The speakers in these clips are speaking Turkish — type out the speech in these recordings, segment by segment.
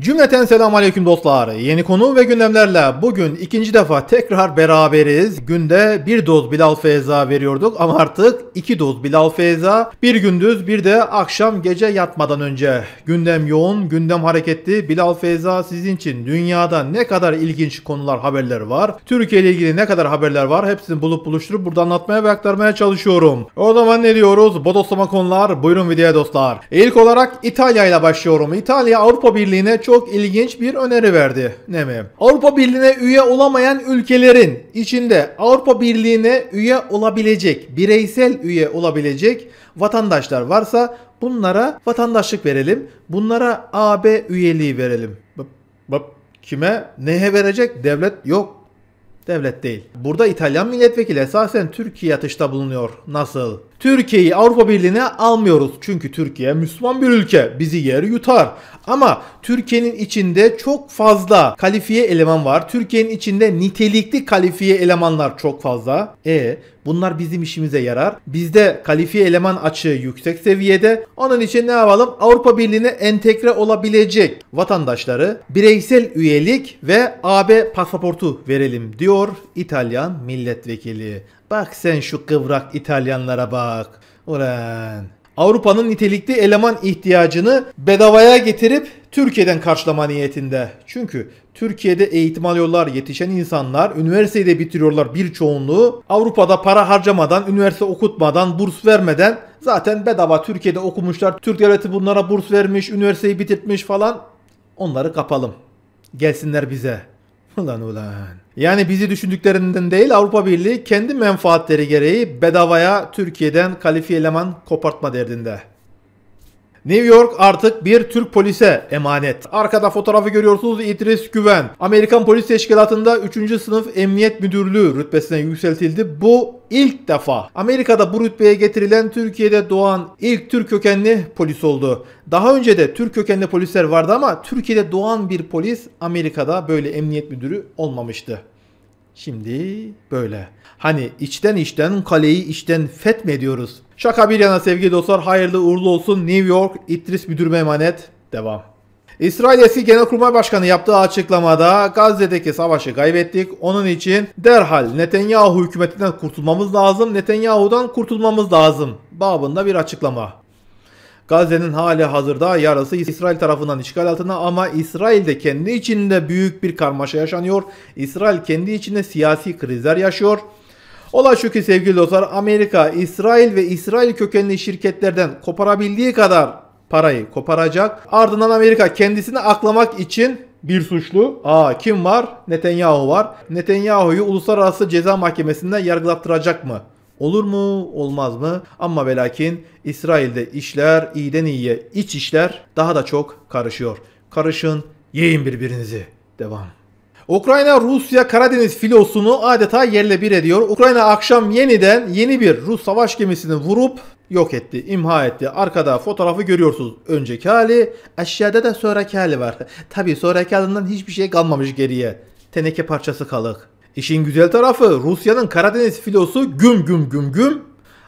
Cümleten selam aleyküm dostlar. Yeni konu ve gündemlerle bugün ikinci defa tekrar beraberiz. Günde bir doz Bilal Feyza veriyorduk ama artık iki doz Bilal Feyza. Bir gündüz bir de akşam gece yatmadan önce. Gündem yoğun, gündem hareketli. Bilal Feyza sizin için dünyada ne kadar ilginç konular, haberler var. Türkiye ile ilgili ne kadar haberler var hepsini bulup buluşturup burada anlatmaya ve aktarmaya çalışıyorum. O zaman ne diyoruz? Bodoslama konular. Buyurun videoya dostlar. İlk olarak İtalya ile başlıyorum. İtalya Avrupa Birliği'ne çok çok ilginç bir öneri verdi Nemi. Avrupa Birliği'ne üye olamayan ülkelerin içinde Avrupa Birliği'ne üye olabilecek, bireysel üye olabilecek vatandaşlar varsa bunlara vatandaşlık verelim. Bunlara AB üyeliği verelim. Bıp, bıp. Kime? Neye verecek? Devlet yok devlet değil. Burada İtalyan milletvekili esasen Türkiye yatışta bulunuyor. Nasıl? Türkiye'yi Avrupa Birliği'ne almıyoruz. Çünkü Türkiye Müslüman bir ülke. Bizi yer yutar. Ama Türkiye'nin içinde çok fazla kalifiye eleman var. Türkiye'nin içinde nitelikli kalifiye elemanlar çok fazla. E bunlar bizim işimize yarar. Bizde kalifiye eleman açığı yüksek seviyede. Onun için ne yapalım? Avrupa Birliği'ne entegre olabilecek vatandaşları bireysel üyelik ve AB pasaportu verelim diyor İtalyan milletvekili. Bak sen şu kıvrak İtalyanlara bak. Ulan. Avrupa'nın nitelikli eleman ihtiyacını bedavaya getirip Türkiye'den karşılama niyetinde. Çünkü Türkiye'de eğitim alıyorlar, yetişen insanlar, üniversiteyi de bitiriyorlar bir çoğunluğu. Avrupa'da para harcamadan, üniversite okutmadan, burs vermeden zaten bedava Türkiye'de okumuşlar. Türk devleti bunlara burs vermiş, üniversiteyi bitirtmiş falan. Onları kapalım. Gelsinler bize. Ulan ulan. Yani bizi düşündüklerinden değil Avrupa Birliği kendi menfaatleri gereği bedavaya Türkiye'den kalifiye eleman kopartma derdinde. New York artık bir Türk polise emanet. Arkada fotoğrafı görüyorsunuz İdris Güven. Amerikan Polis Teşkilatı'nda 3. sınıf emniyet müdürlüğü rütbesine yükseltildi. Bu ilk defa Amerika'da bu rütbeye getirilen Türkiye'de doğan ilk Türk kökenli polis oldu. Daha önce de Türk kökenli polisler vardı ama Türkiye'de doğan bir polis Amerika'da böyle emniyet müdürü olmamıştı. Şimdi böyle. Hani içten içten kaleyi içten fethediyoruz. Şaka bir yana sevgili dostlar hayırlı uğurlu olsun New York İdris müdürüme emanet. Devam. İsrail eski genelkurmay başkanı yaptığı açıklamada Gazze'deki savaşı kaybettik. Onun için derhal Netanyahu hükümetinden kurtulmamız lazım. Netanyahu'dan kurtulmamız lazım. Babında bir açıklama. Gazze'nin hali hazırda yarısı İsrail tarafından işgal altına ama İsrail de kendi içinde büyük bir karmaşa yaşanıyor. İsrail kendi içinde siyasi krizler yaşıyor. Olay şu ki sevgili dostlar Amerika İsrail ve İsrail kökenli şirketlerden koparabildiği kadar parayı koparacak. Ardından Amerika kendisini aklamak için bir suçlu. Aa kim var? Netanyahu var. Netanyahu'yu uluslararası ceza mahkemesinde yargılattıracak mı? Olur mu olmaz mı? Ama ve lakin İsrail'de işler iyiden iyiye iç işler daha da çok karışıyor. Karışın yiyin birbirinizi. Devam. Ukrayna Rusya Karadeniz filosunu adeta yerle bir ediyor. Ukrayna akşam yeniden yeni bir Rus savaş gemisini vurup yok etti, imha etti. Arkada fotoğrafı görüyorsunuz. Önceki hali, aşağıda da sonraki hali var. Tabii sonraki halinden hiçbir şey kalmamış geriye. Teneke parçası kalık. İşin güzel tarafı Rusya'nın Karadeniz filosu güm güm güm güm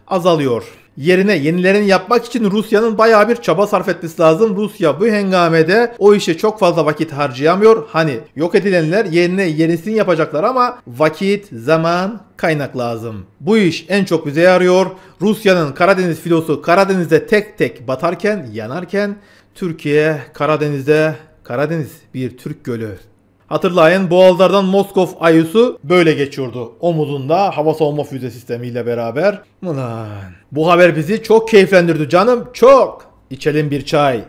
azalıyor. Yerine yenilerini yapmak için Rusya'nın baya bir çaba sarf etmesi lazım. Rusya bu hengamede o işe çok fazla vakit harcayamıyor. Hani yok edilenler yerine yenisini yapacaklar ama vakit, zaman, kaynak lazım. Bu iş en çok bize yarıyor. Rusya'nın Karadeniz filosu Karadeniz'de tek tek batarken, yanarken Türkiye Karadeniz'de Karadeniz bir Türk gölü Hatırlayın Boğazlardan Moskov ayusu böyle geçiyordu. Omuzunda hava savunma füze sistemiyle beraber. Ulan. Bu haber bizi çok keyiflendirdi canım. Çok. İçelim bir çay.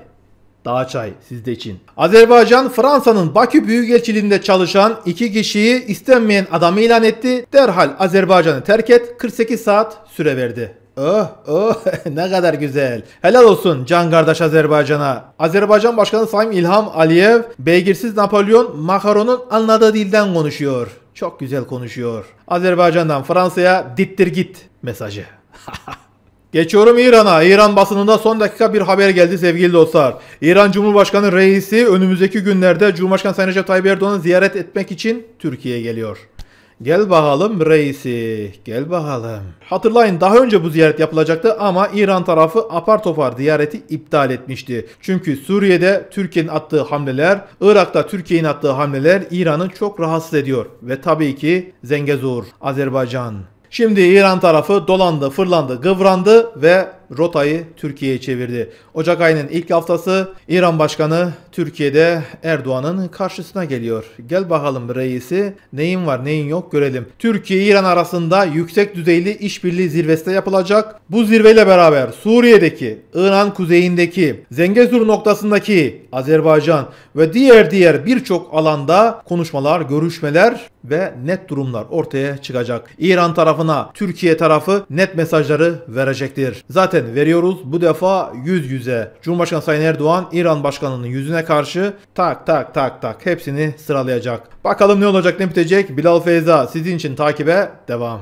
Daha çay sizde için. Azerbaycan Fransa'nın Bakü Büyükelçiliğinde çalışan iki kişiyi istenmeyen adam ilan etti. Derhal Azerbaycan'ı terk et 48 saat süre verdi. Oh oh ne kadar güzel. Helal olsun can kardeş Azerbaycan'a. Azerbaycan Başkanı Sayın İlham Aliyev, beygirsiz Napolyon makaronun anladığı dilden konuşuyor. Çok güzel konuşuyor. Azerbaycan'dan Fransa'ya dittir git mesajı. Geçiyorum İran'a. İran basınında son dakika bir haber geldi sevgili dostlar. İran Cumhurbaşkanı reisi önümüzdeki günlerde Cumhurbaşkanı Sayın Recep Tayyip Erdoğan'ı ziyaret etmek için Türkiye'ye geliyor. Gel bakalım reisi, gel bakalım. Hatırlayın daha önce bu ziyaret yapılacaktı ama İran tarafı apar topar ziyareti iptal etmişti. Çünkü Suriye'de Türkiye'nin attığı hamleler, Irak'ta Türkiye'nin attığı hamleler İran'ı çok rahatsız ediyor. Ve tabii ki Zengezur, Azerbaycan. Şimdi İran tarafı dolandı, fırlandı, kıvrandı ve rotayı Türkiye'ye çevirdi. Ocak ayının ilk haftası İran Başkanı Türkiye'de Erdoğan'ın karşısına geliyor. Gel bakalım reisi neyin var neyin yok görelim. Türkiye-İran arasında yüksek düzeyli işbirliği zirvesi yapılacak. Bu zirveyle beraber Suriye'deki, İran kuzeyindeki, Zengezur noktasındaki Azerbaycan ve diğer diğer birçok alanda konuşmalar, görüşmeler ve net durumlar ortaya çıkacak. İran tarafına Türkiye tarafı net mesajları verecektir. Zaten zaten veriyoruz. Bu defa yüz yüze. Cumhurbaşkanı Sayın Erdoğan İran Başkanı'nın yüzüne karşı tak tak tak tak hepsini sıralayacak. Bakalım ne olacak ne bitecek. Bilal Feyza sizin için takibe devam.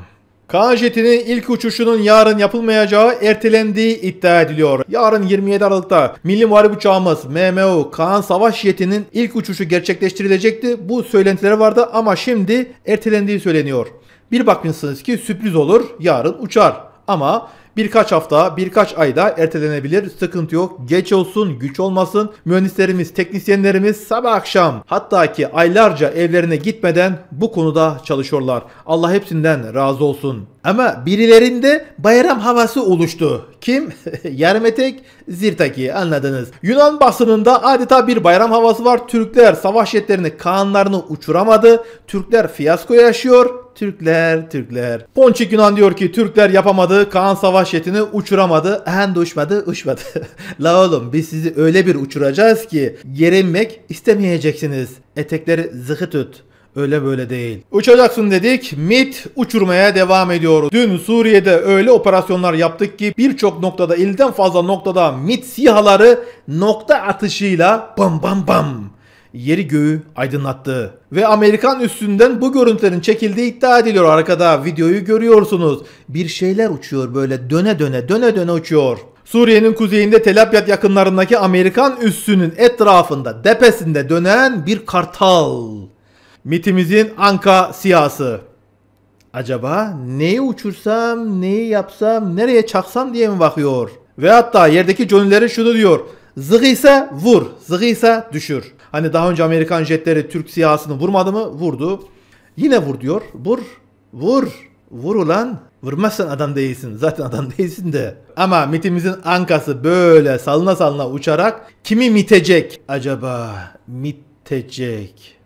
Kaan jetinin ilk uçuşunun yarın yapılmayacağı ertelendiği iddia ediliyor. Yarın 27 Aralık'ta Milli Muharip Uçağımız MMO Kaan Savaş jetinin ilk uçuşu gerçekleştirilecekti. Bu söylentileri vardı ama şimdi ertelendiği söyleniyor. Bir bakmışsınız ki sürpriz olur yarın uçar. Ama birkaç hafta, birkaç ayda ertelenebilir. Sıkıntı yok. Geç olsun, güç olmasın. Mühendislerimiz, teknisyenlerimiz sabah akşam hatta ki aylarca evlerine gitmeden bu konuda çalışıyorlar. Allah hepsinden razı olsun. Ama birilerinde bayram havası oluştu. Kim? Yermetek Zirtaki anladınız. Yunan basınında adeta bir bayram havası var. Türkler savaş jetlerini Kaanlarını uçuramadı. Türkler fiyasko yaşıyor. Türkler, Türkler. Ponçik Yunan diyor ki Türkler yapamadı, Kaan Savaş yetini uçuramadı, hen de uçmadı, uçmadı. La oğlum biz sizi öyle bir uçuracağız ki yere inmek istemeyeceksiniz. Etekleri zıhı tut. Öyle böyle değil. Uçacaksın dedik. MIT uçurmaya devam ediyoruz. Dün Suriye'de öyle operasyonlar yaptık ki birçok noktada ilden fazla noktada MIT sihaları nokta atışıyla bam bam bam yeri göğü aydınlattı. Ve Amerikan üstünden bu görüntülerin çekildiği iddia ediliyor arkada. Videoyu görüyorsunuz. Bir şeyler uçuyor böyle döne döne döne döne uçuyor. Suriye'nin kuzeyinde Tel Abyad yakınlarındaki Amerikan üssünün etrafında depesinde dönen bir kartal. Mitimizin anka siyası. Acaba neyi uçursam, neyi yapsam, nereye çaksam diye mi bakıyor? Ve hatta yerdeki conileri şunu diyor. Zıgı ise vur, zıgı ise düşür. Hani daha önce Amerikan jetleri Türk siyasını vurmadı mı? Vurdu. Yine vur diyor. Vur, vur, vur ulan. Vurmazsan adam değilsin. Zaten adam değilsin de. Ama mitimizin ankası böyle salına salına uçarak kimi mitecek acaba? Mitecek.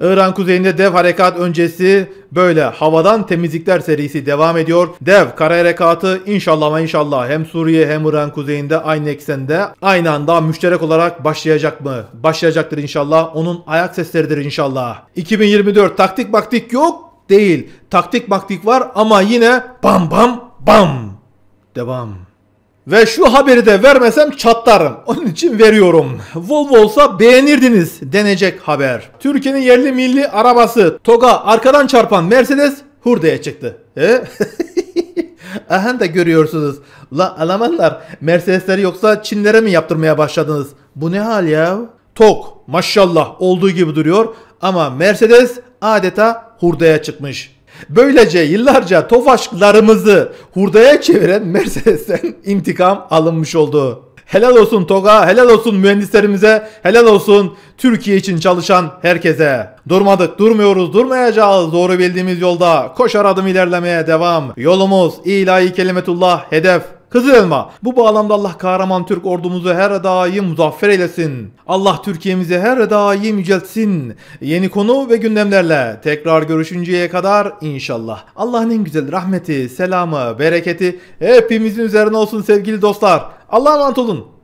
İran kuzeyinde dev harekat öncesi böyle havadan temizlikler serisi devam ediyor. Dev kara harekatı inşallah ama inşallah hem Suriye hem İran kuzeyinde aynı eksende aynı anda müşterek olarak başlayacak mı? Başlayacaktır inşallah. Onun ayak sesleridir inşallah. 2024 taktik baktik yok değil. Taktik baktik var ama yine bam bam bam. Devam. Ve şu haberi de vermesem çatlarım. Onun için veriyorum. Volvo olsa beğenirdiniz denecek haber. Türkiye'nin yerli milli arabası TOG'a arkadan çarpan Mercedes hurdaya çıktı. E? Aha da görüyorsunuz. La Almanlar Mercedesleri yoksa Çinlere mi yaptırmaya başladınız? Bu ne hal ya? TOG maşallah olduğu gibi duruyor ama Mercedes adeta hurdaya çıkmış. Böylece yıllarca Tofaşlarımızı hurdaya çeviren Mercedes'ten intikam alınmış oldu. Helal olsun TOG'a, helal olsun mühendislerimize, helal olsun Türkiye için çalışan herkese. Durmadık, durmuyoruz, durmayacağız. Doğru bildiğimiz yolda koşar adım ilerlemeye devam. Yolumuz ilahi kelimetullah hedef. Kızıl Elma. Bu bağlamda Allah kahraman Türk ordumuzu her daim muzaffer eylesin. Allah Türkiye'mizi her daim yüceltsin. Yeni konu ve gündemlerle tekrar görüşünceye kadar inşallah. Allah'ın en güzel rahmeti, selamı, bereketi hepimizin üzerine olsun sevgili dostlar. Allah'a emanet olun.